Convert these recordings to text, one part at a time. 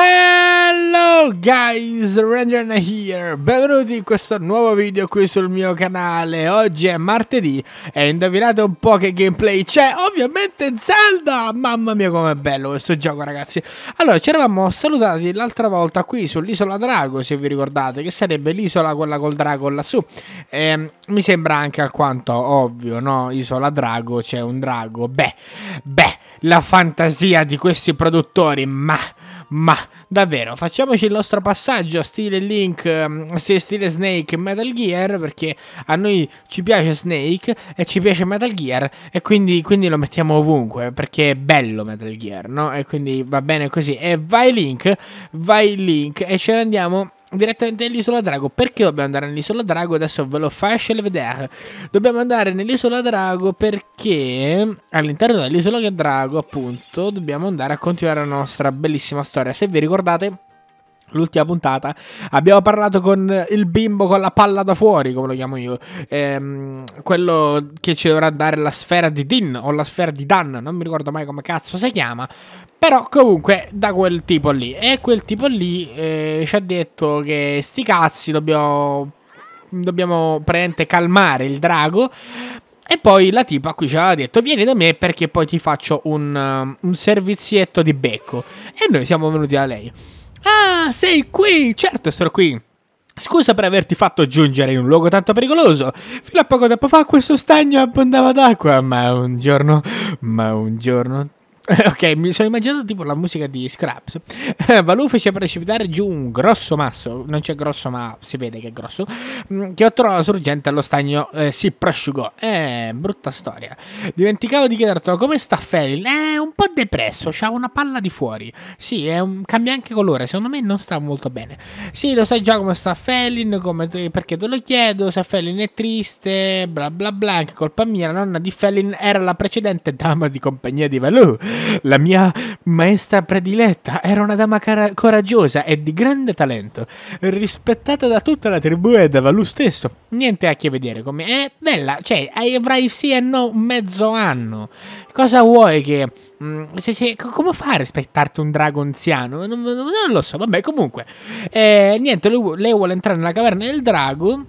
Hello guys, Randrian here, benvenuti in questo nuovo video qui sul mio canale Oggi è martedì e indovinate un po' che gameplay c'è, ovviamente Zelda Mamma mia com'è bello questo gioco ragazzi Allora, ci eravamo salutati l'altra volta qui sull'isola Drago se vi ricordate Che sarebbe l'isola quella col drago lassù e, ehm, Mi sembra anche alquanto ovvio, no? Isola Drago, c'è un drago Beh, beh, la fantasia di questi produttori, ma... Ma davvero, facciamoci il nostro passaggio stile Link, mm, sì, stile Snake Metal Gear, perché a noi ci piace Snake e ci piace Metal Gear e quindi, quindi lo mettiamo ovunque, perché è bello Metal Gear, no? E quindi va bene così. E vai Link, vai Link e ce ne andiamo direttamente nell'isola Drago. Perché dobbiamo andare nell'isola Drago? Adesso ve lo faccio vedere. Dobbiamo andare nell'isola Drago perché all'interno dell'isola Drago, appunto, dobbiamo andare a continuare la nostra bellissima storia. Se vi ricordate L'ultima puntata abbiamo parlato con il bimbo con la palla da fuori, come lo chiamo io, ehm, quello che ci dovrà dare la sfera di Din o la sfera di Dan, non mi ricordo mai come cazzo si chiama, però comunque da quel tipo lì. E quel tipo lì eh, ci ha detto che sti cazzi dobbiamo, dobbiamo praticamente calmare il drago e poi la tipa qui ci aveva detto: Vieni da me perché poi ti faccio un, um, un, servizietto di becco. E noi siamo venuti da lei. Ah, sei qui! Certo, sono qui! Scusa per averti fatto giungere in un luogo tanto pericoloso. Fino a poco tempo fa questo stagno abbondava d'acqua, ma un giorno, ma un giorno ok, mi sono immaginato tipo la musica di Scraps. Valu fece precipitare giù un grosso masso, non c'è grosso ma si vede che è grosso, mm, che otterrò la sorgente allo stagno eh, si prosciugò. Eh, brutta storia. Dimenticavo di chiedertelo, come sta Felin? È eh, un po' depresso, C'ha una palla di fuori. Sì, un... cambia anche colore, secondo me non sta molto bene. Sì, lo sai già come sta Felin, come... perché te lo chiedo, se Felin è triste, bla bla bla, anche colpa mia, la nonna di Felin era la precedente dama di compagnia di Valu. La mia maestra prediletta era una dama cara- coraggiosa e di grande talento, rispettata da tutta la tribù e da Valù stesso. Niente a che vedere con me. È eh, bella, cioè, avrai sì e no mezzo anno. Cosa vuoi che... Mh, cioè, cioè, come fa a rispettarti un drago anziano? Non, non, non lo so, vabbè, comunque. Eh, niente, lui, lei vuole entrare nella caverna del drago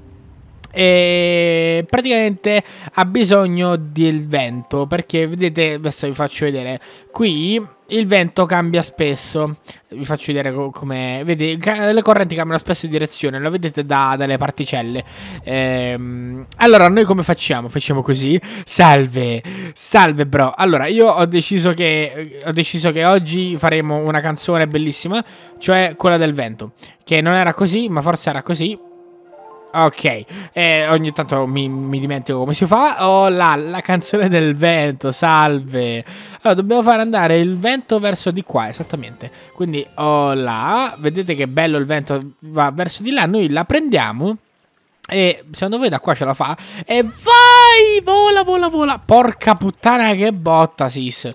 e praticamente ha bisogno del vento perché vedete adesso vi faccio vedere qui il vento cambia spesso vi faccio vedere come vedete le correnti cambiano spesso di direzione lo vedete da, dalle particelle ehm, allora noi come facciamo facciamo così salve salve bro allora io ho deciso che ho deciso che oggi faremo una canzone bellissima cioè quella del vento che non era così ma forse era così Ok, eh, ogni tanto mi, mi, dimentico come si fa. Oh là, la canzone del vento, salve. Allora, dobbiamo far andare il vento verso di qua, esattamente. Quindi, oh là, vedete che bello il vento va verso di là. Noi la prendiamo e secondo voi da qua ce la fa? E vai, vola, vola, vola. Porca puttana che botta, sis.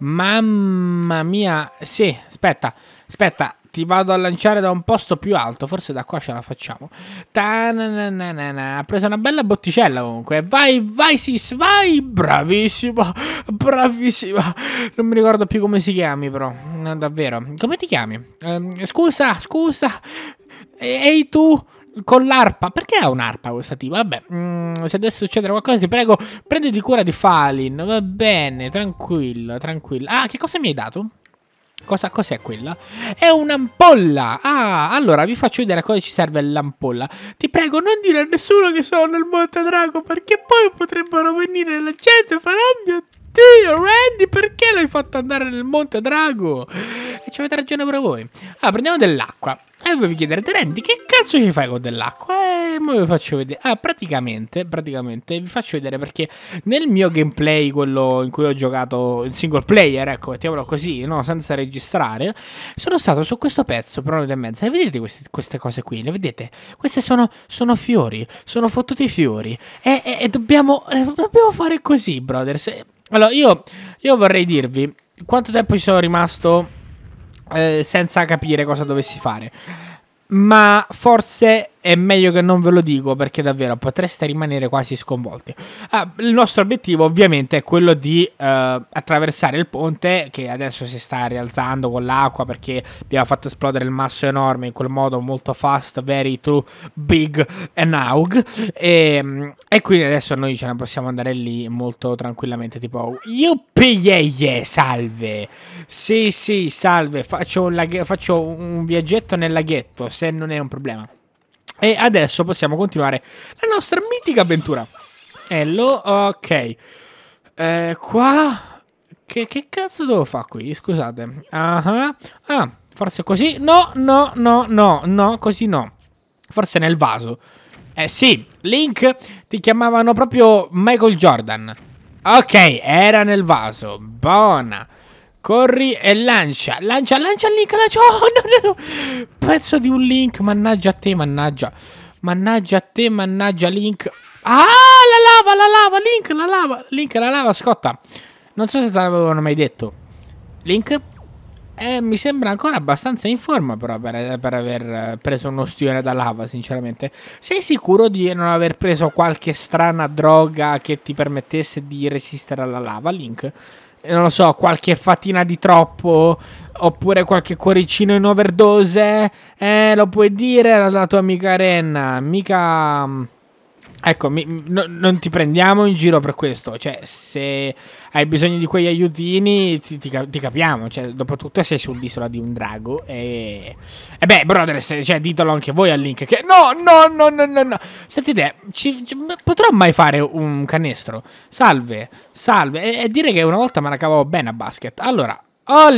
Mamma mia, sì, aspetta, aspetta, ti vado a lanciare da un posto più alto. Forse da qua ce la facciamo. Ha preso una bella botticella comunque. Vai, vai, Sis, vai. Bravissima, bravissima. Non mi ricordo più come si chiami, però. No, davvero. Come ti chiami? Eh, scusa, scusa. Ehi tu con l'arpa. Perché ha un'arpa questa tipa? Vabbè, mm, se adesso succede qualcosa, ti prego, prenditi cura di Falin. Va bene, tranquillo, tranquillo. Ah, che cosa mi hai dato? Cosa cos'è quella? È un'ampolla! Ah, allora vi faccio vedere a cosa ci serve l'ampolla. Ti prego, non dire a nessuno che sono nel Monte Drago, perché poi potrebbero venire la gente e farà un mio Dio, Randy, perché l'hai fatto andare nel monte drago? E ci avete ragione pure voi. Allora, prendiamo dell'acqua. E voi vi chiederete, Randy, che cazzo ci fai con dell'acqua? E mo vi faccio vedere. Ah, praticamente, praticamente, vi faccio vedere perché nel mio gameplay, quello in cui ho giocato il single player, ecco, mettiamolo così, no? Senza registrare, sono stato su questo pezzo per un'ora e mezza. E vedete queste, queste, cose qui? Le vedete? Queste sono, sono fiori, sono fottuti fiori. E, e, e dobbiamo, eh, dobbiamo fare così, brothers. Allora, io, io vorrei dirvi quanto tempo ci sono rimasto eh, senza capire cosa dovessi fare. Ma forse è meglio che non ve lo dico perché davvero potreste rimanere quasi sconvolti. Ah, il nostro obiettivo ovviamente è quello di eh, attraversare il ponte che adesso si sta rialzando con l'acqua perché abbiamo fatto esplodere il masso enorme in quel modo molto fast, very true, big and aug. E, ehm, e quindi adesso noi ce ne possiamo andare lì molto tranquillamente tipo yuppie yeah, yeah, salve. Sì sì salve, faccio un, faccio un viaggetto nel laghetto se non è un problema. E adesso possiamo continuare la nostra mitica avventura. Hello, ok. Eh, qua... Che, che, cazzo devo fare qui? Scusate. Uh ah, -huh. Ah. ah, forse così? No, no, no, no, no, così no. Forse nel vaso. Eh sì, Link ti chiamavano proprio Michael Jordan. Ok, era nel vaso. Buona. Corri e lancia. Lancia, lancia il link, lancia. Oh, no, no, no. Pezzo di un link. Mannaggia a te, mannaggia. Mannaggia a te, mannaggia link. Ah, la lava, la lava, link, la lava. Link, la lava, scotta. Non so se te l'avevano mai detto. Link? Eh, mi sembra ancora abbastanza in forma però per, per aver preso uno stione da lava, sinceramente. Sei sicuro di non aver preso qualche strana droga che ti permettesse di resistere alla lava, Link? Eh, non lo so, qualche fatina di troppo oppure qualche cuoricino in overdose, eh, lo puoi dire alla tua amica Renna, mica mm, Ecco, mi, no, non ti prendiamo in giro per questo, cioè se hai bisogno di quegli aiutini ti, ti, ti capiamo, cioè dopotutto sei sull'isola di un drago e... E beh, brother, se, cioè, ditelo anche voi al link che... No, no, no, no, no, no. Sentite, ci, ci, potrò mai fare un canestro? Salve, salve, e, e dire che una volta me la cavavo bene a basket. Allora, Oh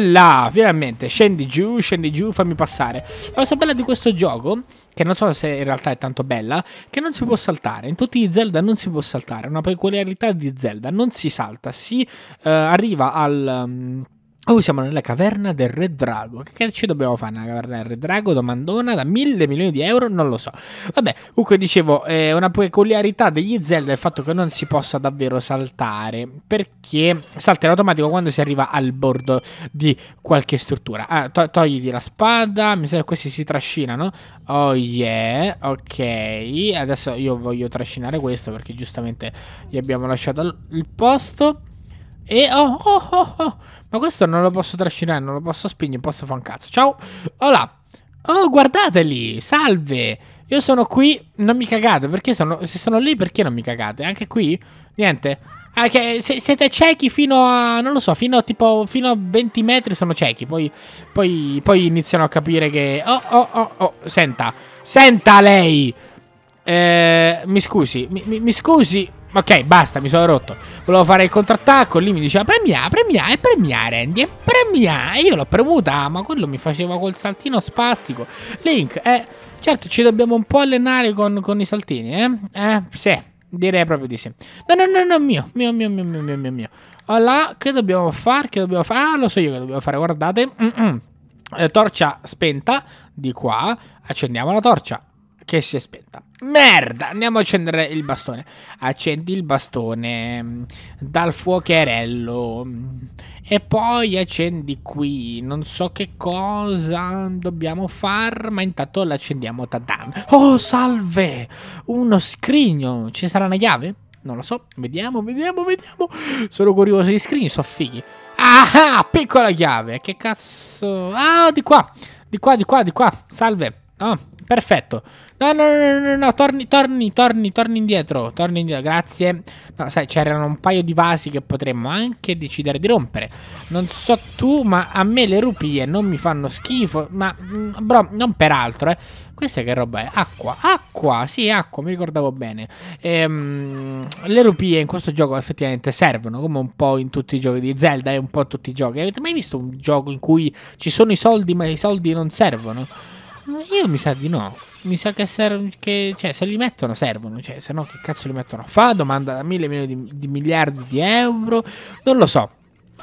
finalmente, scendi giù, scendi giù, fammi passare. La cosa bella di questo gioco, che non so se in realtà è tanto bella, che non si può saltare. In tutti i Zelda non si può saltare, è una peculiarità di Zelda, non si salta, si uh, arriva al... Um, Oh, siamo nella caverna del Red Drago. Che ci dobbiamo fare nella caverna del Red Drago? Domandona da mille milioni di euro? Non lo so. Vabbè, comunque dicevo, eh, una peculiarità degli Zelda è il fatto che non si possa davvero saltare. Perché salta in automatico quando si arriva al bordo di qualche struttura. Ah, to togli la spada. Mi sa che questi si trascinano. Oh yeah, ok. Adesso io voglio trascinare questo perché giustamente gli abbiamo lasciato il posto. E oh oh oh oh ma questo non lo posso trascinare, non lo posso spingere, posso fare un cazzo. Ciao. Hola. Oh, guardate lì. Salve. Io sono qui, non mi cagate, perché sono, se sono lì perché non mi cagate? Anche qui? Niente. Ah, che se, siete ciechi fino a, non lo so, fino a tipo, fino a 20 metri sono ciechi, poi, poi, poi iniziano a capire che... Oh, oh, oh, oh, senta, senta lei! Eh, mi scusi, mi, mi, mi scusi, Ok, basta, mi sono rotto. Volevo fare il contrattacco, lì mi diceva premia, premia e premia Randy, e premia. E io l'ho premuta, ma quello mi faceva col saltino spastico. Link, eh, certo ci dobbiamo un po' allenare con, con i saltini, eh? Eh, sì, direi proprio di sì. No, no, no, no, mio, mio, mio, mio, mio, mio, mio. mio. Allora, che dobbiamo fare? Che dobbiamo fare? Ah, lo so io che dobbiamo fare, guardate. Mm -mm. Eh, torcia spenta di qua, accendiamo la torcia che si è spenta. Merda! Andiamo a accendere il bastone. Accendi il bastone mm, dal fuocherello. Mm, e poi accendi qui. Non so che cosa dobbiamo fare, ma intanto l'accendiamo. Tadam. Oh, salve! Uno scrigno. Ci sarà una chiave? Non lo so. Vediamo, vediamo, vediamo. Sono curioso. Gli scrigni sono fighi. Ah, ah, piccola chiave. Che cazzo. Ah, di qua. Di qua, di qua, di qua. Salve. Oh. Perfetto. No, no, no, no, no, torni, torni, torni, torni indietro. Torni indietro, grazie. No, sai, c'erano un paio di vasi che potremmo anche decidere di rompere. Non so tu, ma a me le rupie non mi fanno schifo. Ma, mm, bro, non per altro, eh. Questa che roba è? Acqua. Acqua, sì, acqua, mi ricordavo bene. Ehm, le rupie in questo gioco effettivamente servono, come un po' in tutti i giochi di Zelda e un po' tutti i giochi. Avete mai visto un gioco in cui ci sono i soldi, ma i soldi non servono? Eh, io mi sa di no. Mi sa che, che cioè, se li mettono servono, cioè, se no che cazzo li mettono a fa? Domanda da mille milioni di, di miliardi di euro, non lo so.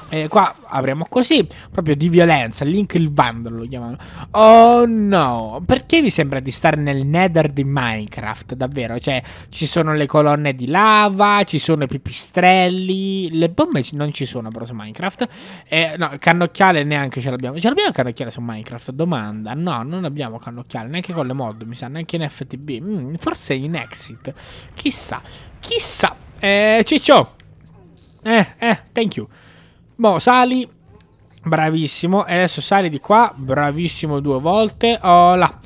E eh, qua avremo così, proprio di violenza, Link il Vandalo lo chiamano. Oh no, perché vi sembra di stare nel nether di Minecraft, davvero? Cioè, ci sono le colonne di lava, ci sono i pipistrelli, le bombe non ci sono però su Minecraft. Eh, no, cannocchiale neanche ce l'abbiamo. Ce l'abbiamo cannocchiale su Minecraft? Domanda. No, non abbiamo cannocchiale, neanche con le mod, mi sa, neanche in FTB. Mm, forse in Exit. Chissà, chissà. Eh, ciccio. Eh, eh, thank you. Boh, sali. Bravissimo. E adesso sali di qua. Bravissimo due volte. Oh là.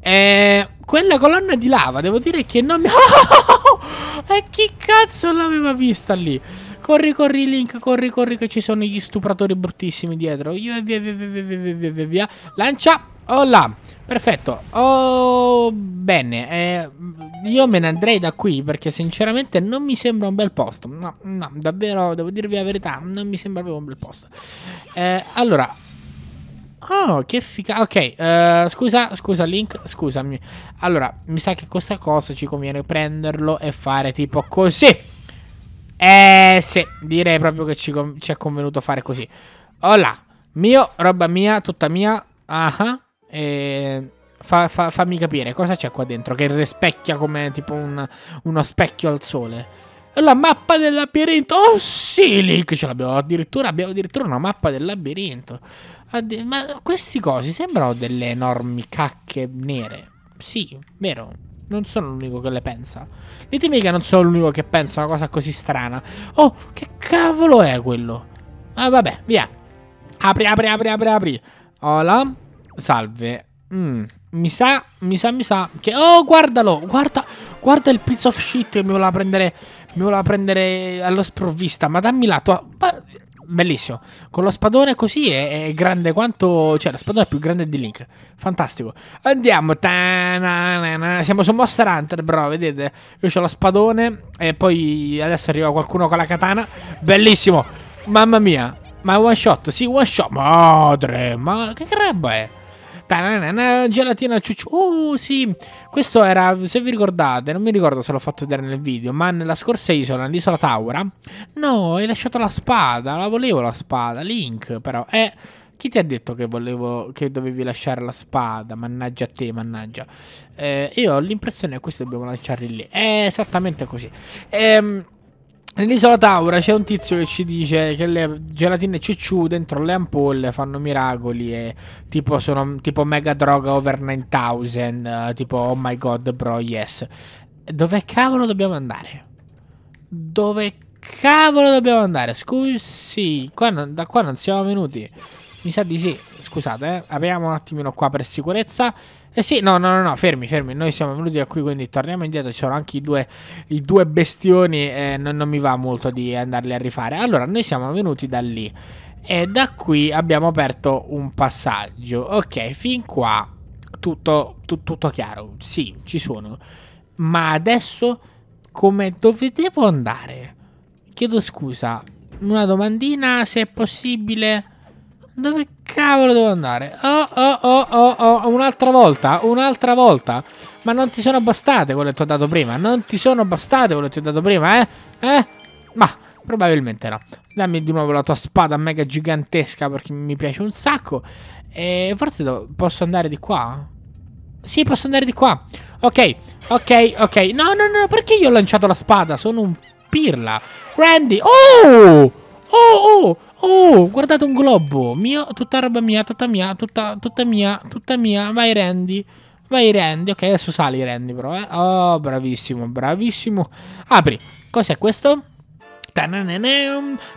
Eh, quella colonna di lava, devo dire che non mi... e chi cazzo l'aveva vista lì? Corri, corri, Link, corri, corri, che ci sono gli stupratori bruttissimi dietro. Io via, via, via, via, via, via, via. Lancia! Oh perfetto. Oh, bene. Eh, io me ne andrei da qui perché sinceramente non mi sembra un bel posto. No, no, davvero, devo dirvi la verità, non mi sembra proprio un bel posto. Eh, allora... Oh, che figa... Ok, eh, scusa, scusa Link, scusami. Allora, mi sa che questa cosa ci conviene prenderlo e fare tipo così. Eh sì, direi proprio che ci, ci è convenuto fare così. Oh mio, roba mia, tutta mia. Ah. Uh ah. -huh. E ehm, fa, fa, fammi capire cosa c'è qua dentro che rispecchia come tipo un, uno specchio al sole. La mappa del labirinto. Oh sì, Link, ce l'abbiamo addirittura. Abbiamo addirittura una mappa del labirinto. Addi ma questi cosi sembrano delle enormi cacche nere. Sì, vero. Non sono l'unico che le pensa. Ditemi che non sono l'unico che pensa una cosa così strana. Oh, che cavolo è quello? Ah, vabbè, via. Apri, apri, apri, apri, apri. Hola salve. Mm, mi sa, mi sa, mi sa che... Oh, guardalo! Guarda, guarda il piece of shit che mi voleva prendere... Mi voleva prendere allo sprovvista. Ma dammi la tua... Bellissimo. Con lo spadone così è, è grande quanto... Cioè, lo spadone è più grande di Link. Fantastico. Andiamo. Siamo su Monster Hunter, bro. Vedete? Io ho lo spadone e poi adesso arriva qualcuno con la katana. Bellissimo. Mamma mia. Ma è one shot? Sì, one shot. Madre, ma che roba è? Tanana, gelatina ciucciu. Oh, sì. Questo era, se vi ricordate, non mi ricordo se l'ho fatto vedere nel video, ma nella scorsa isola, l'isola Taura. No, hai lasciato la spada. La volevo la spada. Link, però. Eh. Chi ti ha detto che, volevo, che dovevi lasciare la spada? Mannaggia a te, mannaggia. Eh, io ho l'impressione che questo dobbiamo lanciarli lì. È esattamente così. Ehm. Nell'isola Taura c'è un tizio che ci dice che le gelatine cicciù dentro le ampolle fanno miracoli e tipo sono tipo mega droga over 9000, tipo oh my god bro yes. Dove cavolo dobbiamo andare? Dove cavolo dobbiamo andare? Scusi, qua non, da qua non siamo venuti. Mi sa di sì, scusate, eh. apriamo un attimino qua per sicurezza. Eh sì, no, no, no, no, fermi, fermi, noi siamo venuti da qui, quindi torniamo indietro, c'erano anche i due, i due bestioni, eh, non, non, mi va molto di andarli a rifare. Allora, noi siamo venuti da lì e da qui abbiamo aperto un passaggio. Ok, fin qua tutto, tu, tutto chiaro, sì, ci sono. Ma adesso come dove devo andare? Chiedo scusa, una domandina se è possibile... Dove cavolo devo andare? Oh, oh, oh, oh, oh, un'altra volta, un'altra volta. Ma non ti sono bastate quelle che ti ho dato prima. Non ti sono bastate quelle che ti ho dato prima, eh? Eh? Ma, probabilmente no. Dammi di nuovo la tua spada mega gigantesca perché mi piace un sacco. E forse posso andare di qua? Sì, posso andare di qua. Ok, ok, ok. No, no, no, perché io ho lanciato la spada? Sono un pirla. Randy, oh! Oh, oh! Oh, guardate un globo. Mio, tutta roba mia, tutta mia, tutta, tutta mia, tutta mia. Vai Randy. Vai Randy. Ok, adesso sali Randy però, eh. Oh, bravissimo, bravissimo. Apri. Cos'è questo?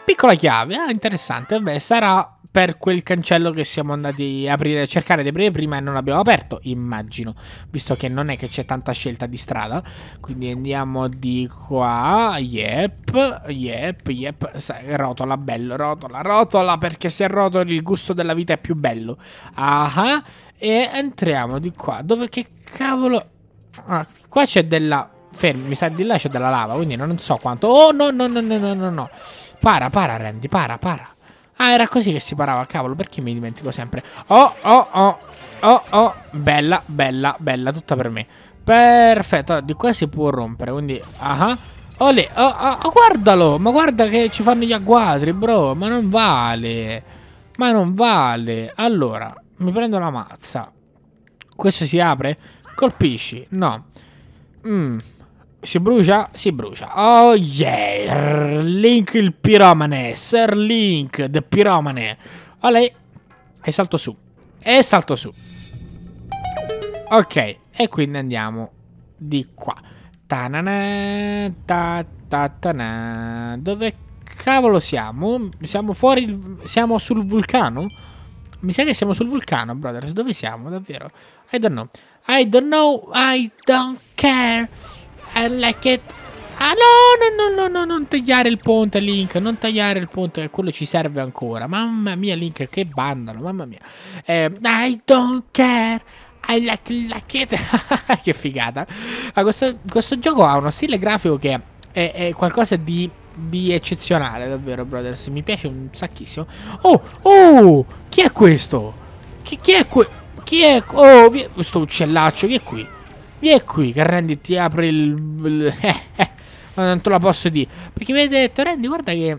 Piccola chiave. Ah, interessante. Beh, sarà per quel cancello che siamo andati a aprire, cercare di aprire prima e non abbiamo aperto, immagino, visto che non è che c'è tanta scelta di strada. Quindi andiamo di qua, yep, yep, yep, rotola, bello, rotola, rotola, perché se rotoli il gusto della vita è più bello. Ah, e entriamo di qua, dove che cavolo... Ah, qua c'è della... Fermi, mi sa di là c'è della lava, quindi non so quanto... Oh, no, no, no, no, no, no, no. Para, para, Randy, para, para. Ah, era così che si parava, cavolo, perché mi dimentico sempre? Oh, oh, oh, oh, oh, bella, bella, bella, tutta per me. Perfetto, di qua si può rompere, quindi... Ah, olè, oh, oh, oh, guardalo, ma guarda che ci fanno gli agguadri, bro, ma non vale. Ma non vale. Allora, mi prendo una mazza. Questo si apre? Colpisci, no. Mmm, si brucia? Si brucia. Oh yeah! Link il piromane. Sir Link, the piromane. Olè. E salto su. E salto su. Ok. E quindi andiamo di qua. Tanana, ta, ta, ta, Dove cavolo siamo? Siamo fuori... Siamo sul vulcano? Mi sa che siamo sul vulcano, brothers. Dove siamo, davvero? I don't know. I don't know. I don't care. I like it. Ah no, no, no, no, non tagliare il ponte, Link, non tagliare il ponte, che quello ci serve ancora. Mamma mia, Link, che bandano, mamma mia. Eh, I don't care. I like, like it. che figata. questo, gioco ha uno stile grafico che è qualcosa di di eccezionale, davvero, brothers. Mi piace un sacchissimo. Oh, oh, chi è questo? Chi, chi è qui? Chi è? Oh, questo uccellaccio, chi è qui? E qui che Randy ti apre il... Eh, eh, non te la posso dire. Perché mi avete detto Randy guarda che...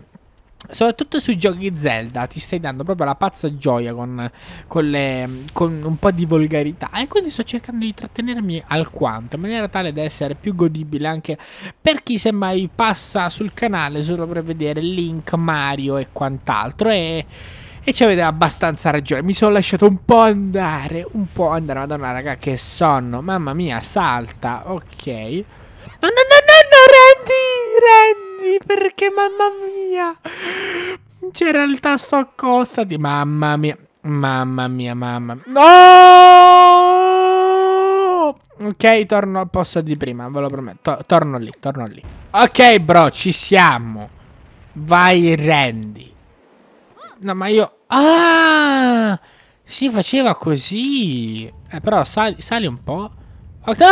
Soprattutto sui giochi Zelda ti stai dando proprio la pazza gioia con, con, le, con, un po' di volgarità e quindi sto cercando di trattenermi alquanto in maniera tale da essere più godibile anche per chi semmai passa sul canale solo per vedere Link, Mario e quant'altro e... E ci avete abbastanza ragione. Mi sono lasciato un po' andare. Un po' andare. Madonna, raga, che sonno. Mamma mia, salta. Ok. No, no, no, no, no, Randy! Randy, perché mamma mia. C'era il tasto accosta di mamma mia. Mamma mia, mamma. No! Ok, torno al posto di prima, ve lo prometto. torno lì, torno lì. Ok, bro, ci siamo. Vai, Randy. No, ma io... Ah! Si faceva così. Eh, però sali, sali un po'. no, no!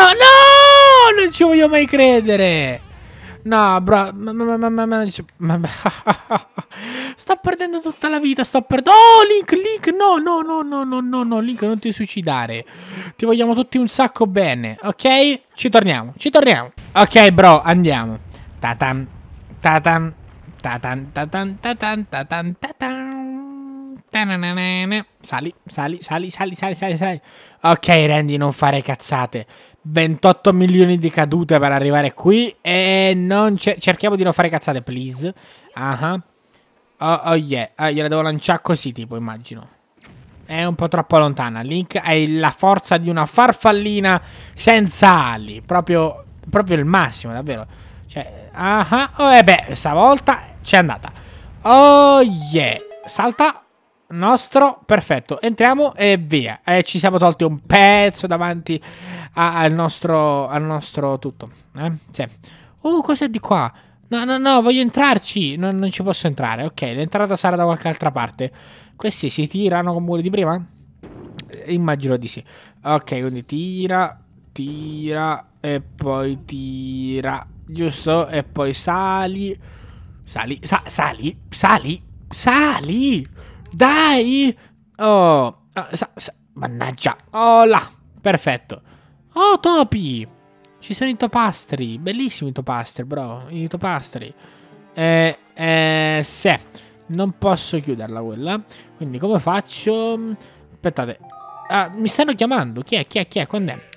Non ci voglio mai credere. No, bro. Ma, ma, ma, ma, sto perdendo tutta la vita. Sto perdendo. Oh, Link, Link. No, no, no, no, no, no, no, Link, non ti suicidare. Ti vogliamo tutti un sacco bene. Ok? Ci torniamo. Ci torniamo. Ok, bro, andiamo. Tatan. Tatan. Tatan. Tatan. Tatan. Tatan. Tatan. Sali, sali, sali, sali, sali, sali, sali. Ok, Randy, non fare cazzate. 28 milioni di cadute per arrivare qui e non ce cerchiamo di non fare cazzate, please. Ah, uh -huh. oh, oh yeah, ah, la devo lanciare così, tipo, immagino. È un po' troppo lontana. Link è la forza di una farfallina senza ali. Proprio, proprio il massimo, davvero. Cioè, ah, uh -huh. oh, e eh beh, stavolta c'è andata. Oh yeah, salta nostro, perfetto, entriamo e via. Eh, ci siamo tolti un pezzo davanti a, al, nostro, al nostro tutto. Eh? Sì. Oh, cos'è di qua? No, no, no, voglio entrarci. No, non ci posso entrare. Ok, l'entrata sarà da qualche altra parte. Questi si tirano come quelli di prima? Eh, immagino di sì. Ok, quindi tira, tira e poi tira. Giusto? E poi sali. Sali, sa, sali, sali, sali. Dai! Oh, ah, sa, sa, mannaggia. Oh perfetto. Oh, topi! Ci sono i topastri. Bellissimi i topastri, bro. I topastri. Eh, eh, se. Non posso chiuderla quella. Quindi come faccio? Aspettate. Ah, mi stanno chiamando. Chi è? Chi è? Chi è? Quando è?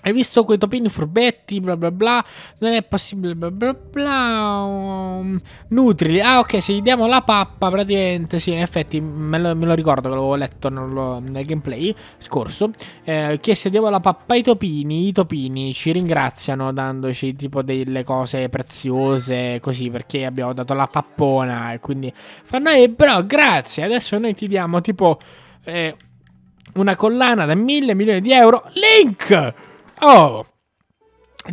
Hai visto quei topini furbetti, bla bla bla, non è possibile, bla bla bla, um, nutrili, ah ok, se gli diamo la pappa praticamente, sì, in effetti me lo, me lo ricordo che l'avevo letto nello, nel gameplay scorso, eh, che se diamo la pappa ai topini, i topini ci ringraziano dandoci tipo delle cose preziose, così, perché abbiamo dato la pappona e quindi fanno, eh bro, grazie, adesso noi ti diamo tipo... Eh, una collana da mille milioni di euro. Link! Oh,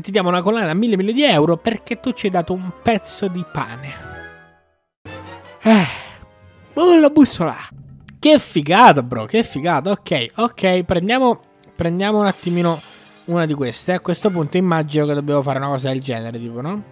ti diamo una collana a mille milioni di euro perché tu ci hai dato un pezzo di pane. Eh, oh, la bussola. Che figata, bro, che figata. Ok, ok, prendiamo, prendiamo un attimino una di queste. A questo punto immagino che dobbiamo fare una cosa del genere, tipo, no?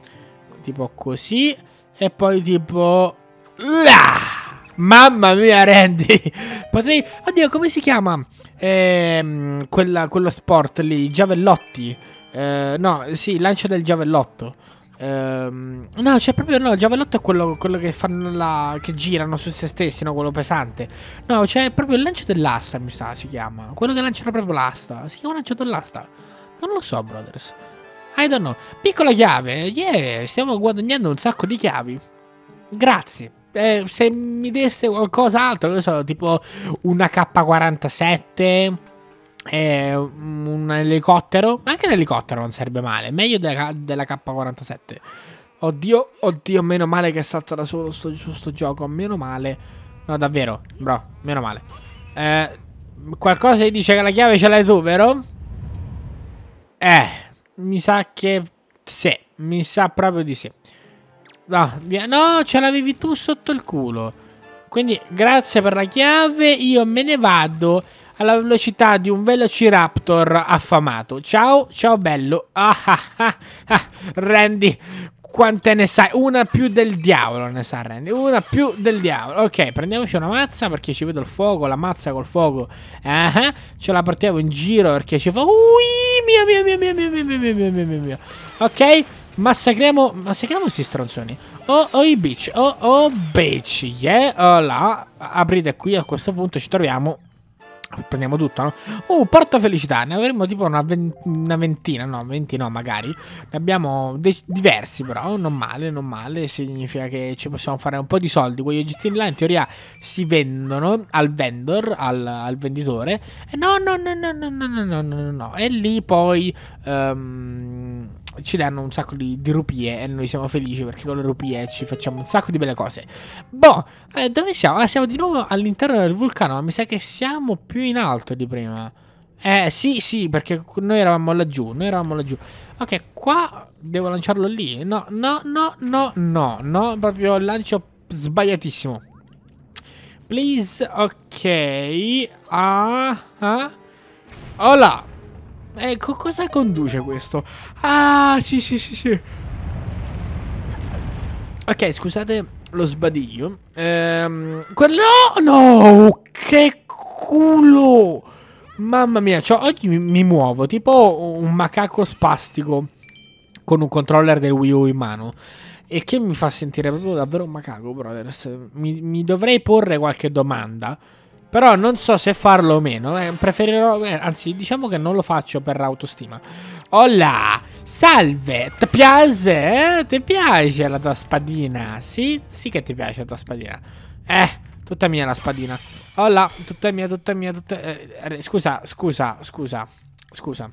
Tipo così. E poi tipo... Ah! Mamma mia, Randy. Potrei... Oddio, come si chiama? Ehm, quella, quello sport lì, giavellotti. Eh, no, sì, lancio del giavellotto. Ehm, no, cioè proprio no, il giavellotto è quello, quello che fanno la, che girano su se stessi, no? Quello pesante. No, c'è cioè proprio il lancio dell'asta, mi sa, si chiama. Quello che lanciano proprio l'asta. Si chiama lancio dell'asta. Non lo so, brothers. I don't know. Piccola chiave. Yeah, stiamo guadagnando un sacco di chiavi. Grazie eh, se mi desse qualcos'altro, che so, tipo una K47, eh, un elicottero, anche l'elicottero non sarebbe male, meglio della, della K47. Oddio, oddio, meno male che salta da solo su sto, gioco, meno male. No, davvero, bro, meno male. Eh, qualcosa dice che la chiave ce l'hai tu, vero? Eh, mi sa che sì, mi sa proprio di sì. No, via. no, ce l'avevi tu sotto il culo. Quindi grazie per la chiave, io me ne vado alla velocità di un velociraptor affamato. Ciao, ciao bello. Ah, ah, ah, ah. Randy, quante ne sai? Una più del diavolo ne sa Randy, una più del diavolo. Ok, prendiamoci una mazza perché ci vedo il fuoco, la mazza col fuoco. Ah, uh -huh. ce la portiamo in giro perché ci fa... Ui, mia, mia, mia, mia, mia, mia, mia, mia, mia, mia, Ok? Massacriamo, massacriamo questi stronzoni. Oh, oh, i bitch. Oh, oh, bitch. Yeah, oh, là. Aprite qui, a questo punto ci troviamo. Prendiamo tutto, no? Oh, porta felicità. Ne avremo tipo una, ventina, no, venti no, magari. Ne abbiamo diversi, però. Non male, non male. Significa che ci possiamo fare un po' di soldi. Quegli oggettini là, in teoria, si vendono al vendor, al, al venditore. E no, no, no, no, no, no, no, no, no, no. E lì poi... Um, ci danno un sacco di, di, rupie e noi siamo felici perché con le rupie ci facciamo un sacco di belle cose. Boh, eh, dove siamo? Ah, siamo di nuovo all'interno del vulcano, ma mi sa che siamo più in alto di prima. Eh, sì, sì, perché noi eravamo laggiù, noi eravamo laggiù. Ok, qua devo lanciarlo lì. No, no, no, no, no, no, proprio lancio sbagliatissimo. Please, ok. Ah, ah. Hola. Ecco, cosa conduce questo? Ah, sì, sì, sì, sì. Ok, scusate lo sbadiglio. Ehm, quello... No, che culo! Mamma mia, cioè, oggi mi, mi muovo tipo un macaco spastico con un controller del Wii U in mano. E che mi fa sentire proprio davvero un macaco, brother. Mi, mi dovrei porre qualche domanda. Però non so se farlo o meno. Eh, preferirò. Eh, anzi, diciamo che non lo faccio per autostima. Olla! Salve! Ti piace? Eh? Ti piace la tua spadina? Sì, sì che ti piace la tua spadina. Eh, tutta mia la spadina. Olla, tutta mia, tutta mia, tutta. Eh, scusa, scusa, scusa. Scusa.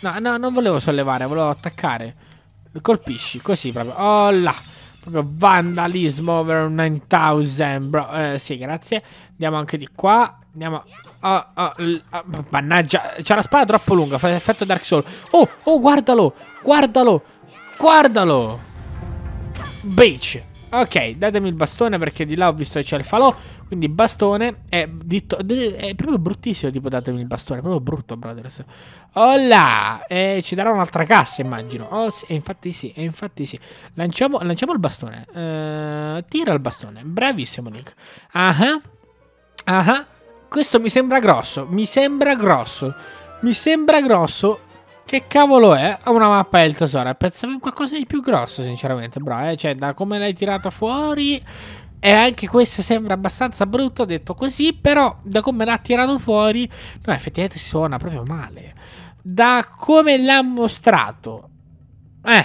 No, no, non volevo sollevare, volevo attaccare. Colpisci così proprio. Olla! Proprio vandalismo over 9000, bro. Eh, sì, grazie. Andiamo anche di qua. Andiamo... Oh, oh, oh, mannaggia, c'è la spada troppo lunga, fa effetto Dark Soul. Oh, oh, guardalo, guardalo, guardalo. Bitch. Ok, datemi il bastone perché di là ho visto che c'è il falò. Quindi bastone è, è, proprio bruttissimo. Tipo, datemi il bastone. È proprio brutto, brothers. Oh Eh, ci darà un'altra cassa, immagino. Oh, sì, e infatti sì, e infatti sì. Lanciamo, lanciamo il bastone. Uh, tira il bastone. Bravissimo, Nick. Ah ah. Ah ah. Questo mi sembra grosso. Mi sembra grosso. Mi sembra grosso. Che cavolo è? Una mappa del tesoro. Pensavo in qualcosa di più grosso, sinceramente, bro. Eh? Cioè, da come l'hai tirata fuori... E anche questa sembra abbastanza brutta detto così, però da come l'ha tirato fuori, no, effettivamente si suona proprio male. Da come l'ha mostrato, eh,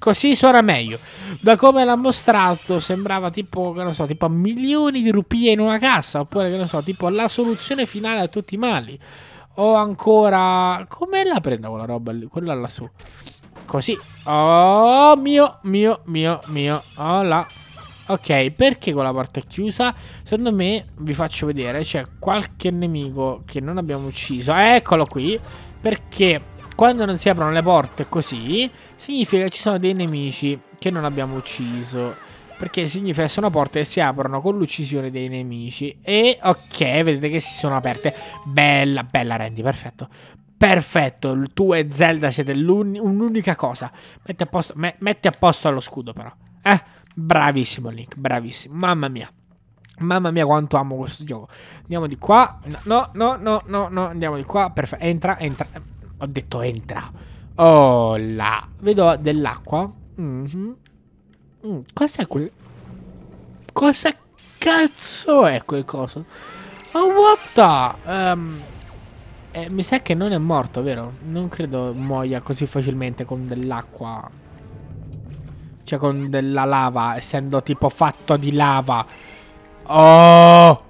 così suona meglio. Da come l'ha mostrato sembrava tipo, che ne so, tipo milioni di rupie in una cassa, oppure che ne so, tipo la soluzione finale a tutti i mali. Ho ancora... Come la prendo quella roba lì? Quella lassù. Così. Oh mio, mio, mio, mio. Oh là. Ok, perché quella porta è chiusa? Secondo me, vi faccio vedere, c'è qualche nemico che non abbiamo ucciso. Eccolo qui. Perché quando non si aprono le porte così, significa che ci sono dei nemici che non abbiamo ucciso perché significa che sono porte che si aprono con l'uccisione dei nemici. E ok, vedete che si sono aperte. Bella, bella Randy, perfetto. Perfetto, tu e Zelda siete un'unica cosa. Metti a, posto, me metti a posto allo scudo però. Eh, bravissimo Link, bravissimo. Mamma mia. Mamma mia quanto amo questo gioco. Andiamo di qua. No, no, no, no, no, andiamo di qua. Perfetto. Entra, entra. Ho detto entra. Oh là. Vedo dell'acqua. Mm -hmm. Mm, cos'è quel... Cosa cazzo è quel coso? Oh, what the... Um, eh, mi sa che non è morto, vero? Non credo muoia così facilmente con dell'acqua. Cioè con della lava, essendo tipo fatto di lava. Oh!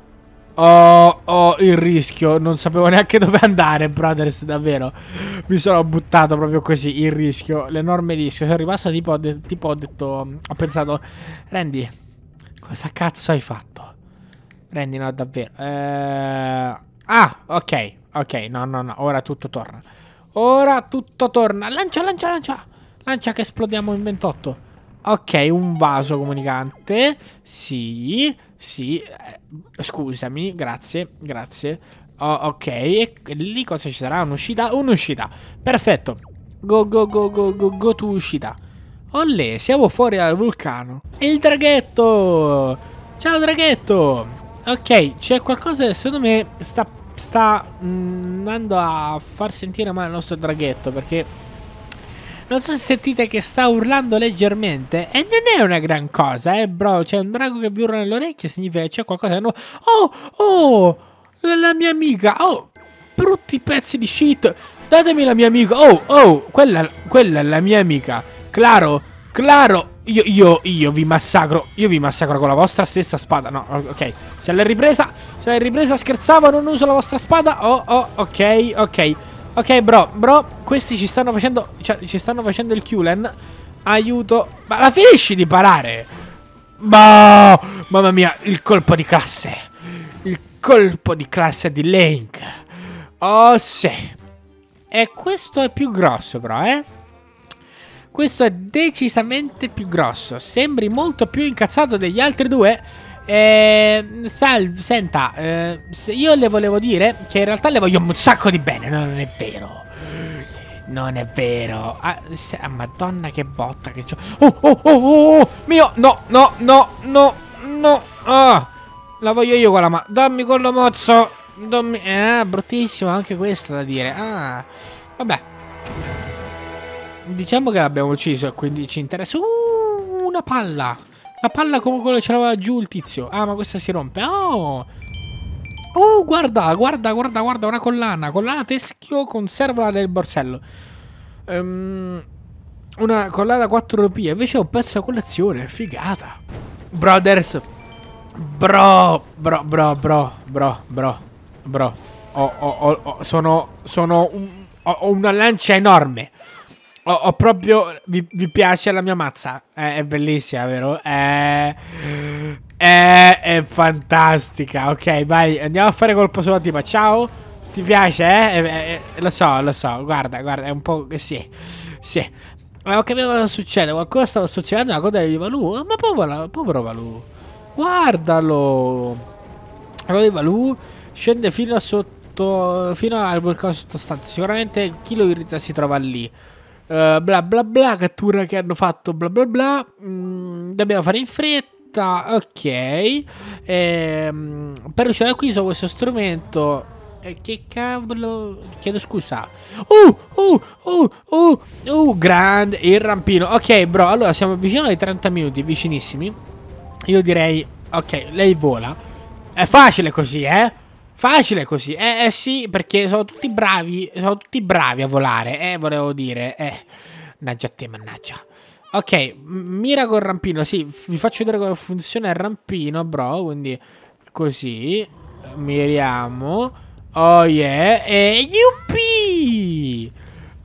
Oh, oh, il rischio. Non sapevo neanche dove andare, brothers, davvero. Mi sono buttato proprio così, il rischio. L'enorme rischio. Sono rimasto tipo, tipo ho detto... Ho pensato, Randy, cosa cazzo hai fatto? Randy, no, davvero. Eh... Ah, ok, ok, no, no, no, ora tutto torna. Ora tutto torna. Lancia, lancia, lancia. Lancia che esplodiamo in 28. Ok, un vaso comunicante. Sì. Sì, eh, scusami, grazie, grazie. Oh, ok, e lì cosa ci sarà? Un'uscita? Un'uscita, perfetto. Go, go, go, go, go, go to uscita. Olle, siamo fuori dal vulcano. Il draghetto! Ciao draghetto! Ok, c'è qualcosa che secondo me sta, sta mm, andando a far sentire male il nostro draghetto perché non so se sentite che sta urlando leggermente. E non è una gran cosa, eh, bro. C'è un drago che vi urla nell'orecchio. significa che c'è qualcosa di nuovo. Oh, oh, la, la mia amica. Oh, brutti pezzi di shit. Datemi la mia amica. Oh, oh, quella, quella è la mia amica. Claro, claro. Io, io, io vi massacro. Io vi massacro con la vostra stessa spada. No, ok. Se l'hai ripresa, se l'hai ripresa scherzavo, non uso la vostra spada. Oh, oh, ok, ok. Ok, bro, bro, questi ci stanno facendo... Cioè, ci stanno facendo il Kulen. Aiuto. Ma la finisci di parare? Boh! Mamma mia, il colpo di classe. Il colpo di classe di Link. Oh, sì. E questo è più grosso, però, eh? Questo è decisamente più grosso. Sembri molto più incazzato degli altri due. Eh, salve, senta, eh, io le volevo dire che in realtà le voglio un sacco di bene, no, non è vero. Non è vero. Ah, se, ah, madonna che botta che c'ho. Oh, oh, oh, oh, oh, mio, no, no, no, no, no. Ah, la voglio io quella, ma dammi quello mozzo. Dammi... Eh, bruttissimo anche questa da dire. Ah, vabbè. Diciamo che l'abbiamo ucciso e quindi ci interessa uh, una palla. La palla come quello ce l'aveva giù il tizio. Ah, ma questa si rompe. Oh! Oh, guarda, guarda, guarda, guarda, una collana. Collana teschio, conservala nel borsello. Um, una collana 4 rupie. Invece ho un pezzo a colazione. Figata. Brothers. Bro, bro, bro, bro, bro, bro, bro. Oh, oh, oh, sono, sono un, ho una lancia enorme. Ho, ho proprio. Vi, vi, piace la mia mazza? È, eh, è bellissima, vero? È, eh, è, eh, è. fantastica. Ok, vai. Andiamo a fare colpo sulla tipa. Ciao. Ti piace, eh? lo so, lo so. Guarda, guarda, è un po'. Sì. Sì. Ma ho capito cosa succede. Qualcosa stava succedendo La coda di Valù. Ah, ma povero, povero Valu. Guardalo. La coda di Valù scende fino a sotto. Fino al vulcano sottostante. Sicuramente chi lo irrita si trova lì. Eh, bla bla bla, cattura che hanno fatto bla bla bla, mm, dobbiamo fare in fretta, ok. Ehm, per uscire da qui uso questo strumento, eh, che cavolo, chiedo scusa. Uh, uh, uh, uh, uh, grande, il rampino, ok bro, allora siamo vicino ai 30 minuti, vicinissimi. Io direi, ok, lei vola, è facile così eh. Facile così, eh, eh, sì, perché sono tutti bravi, sono tutti bravi a volare, eh, volevo dire, eh. Mannaggia te, mannaggia. Ok, mira col rampino, sì, vi faccio vedere come funziona il rampino, bro, quindi così, miriamo, oh yeah, e yuppie!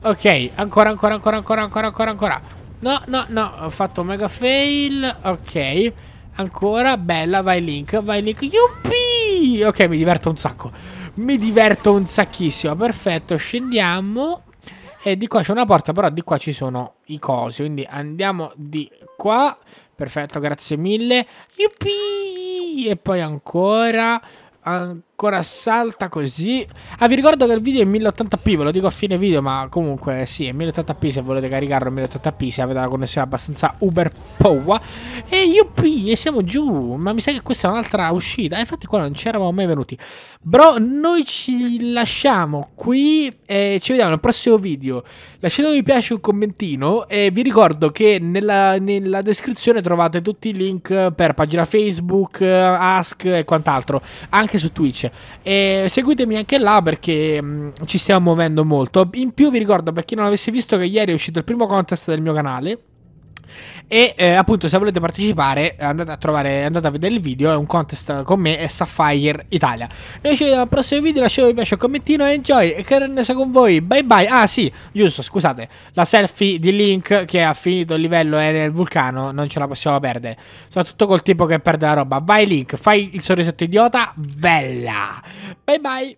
Ok, ancora, ancora, ancora, ancora, ancora, ancora, ancora. No, no, no, ho fatto mega fail, ok, ancora, bella, vai Link, vai Link, yuppie! Ok, mi diverto un sacco. Mi diverto un sacchissimo. Perfetto, scendiamo. E di qua c'è una porta, però di qua ci sono i cosi. Quindi andiamo di qua. Perfetto, grazie mille. Yuppie! E poi ancora... An ancora salta così. Ah, vi ricordo che il video è 1080p, ve lo dico a fine video, ma comunque sì, è 1080p se volete caricarlo, 1080p se avete la connessione abbastanza uber powa. E yuppie, e siamo giù, ma mi sa che questa è un'altra uscita. infatti qua non c'eravamo mai venuti. Bro, noi ci lasciamo qui e ci vediamo nel prossimo video. Lasciate un mi piace, un commentino e vi ricordo che nella, nella descrizione trovate tutti i link per pagina Facebook, Ask e quant'altro, anche su Twitch. E seguitemi anche là perché mh, mm, ci stiamo muovendo molto. In più vi ricordo per chi non avesse visto che ieri è uscito il primo contest del mio canale e eh, appunto, se volete partecipare, andate a trovare, andate a vedere il video. È un contest con me e Sapphire Italia. Noi ci vediamo al prossimo video. Lasciate un piace, un commentino e enjoy. E che rennesa con voi. Bye bye. Ah, sì, giusto, scusate. La selfie di Link che ha finito il livello è nel vulcano. Non ce la possiamo perdere. Soprattutto col tipo che perde la roba. Vai, Link, fai il sorrisetto idiota. Bella. Bye bye.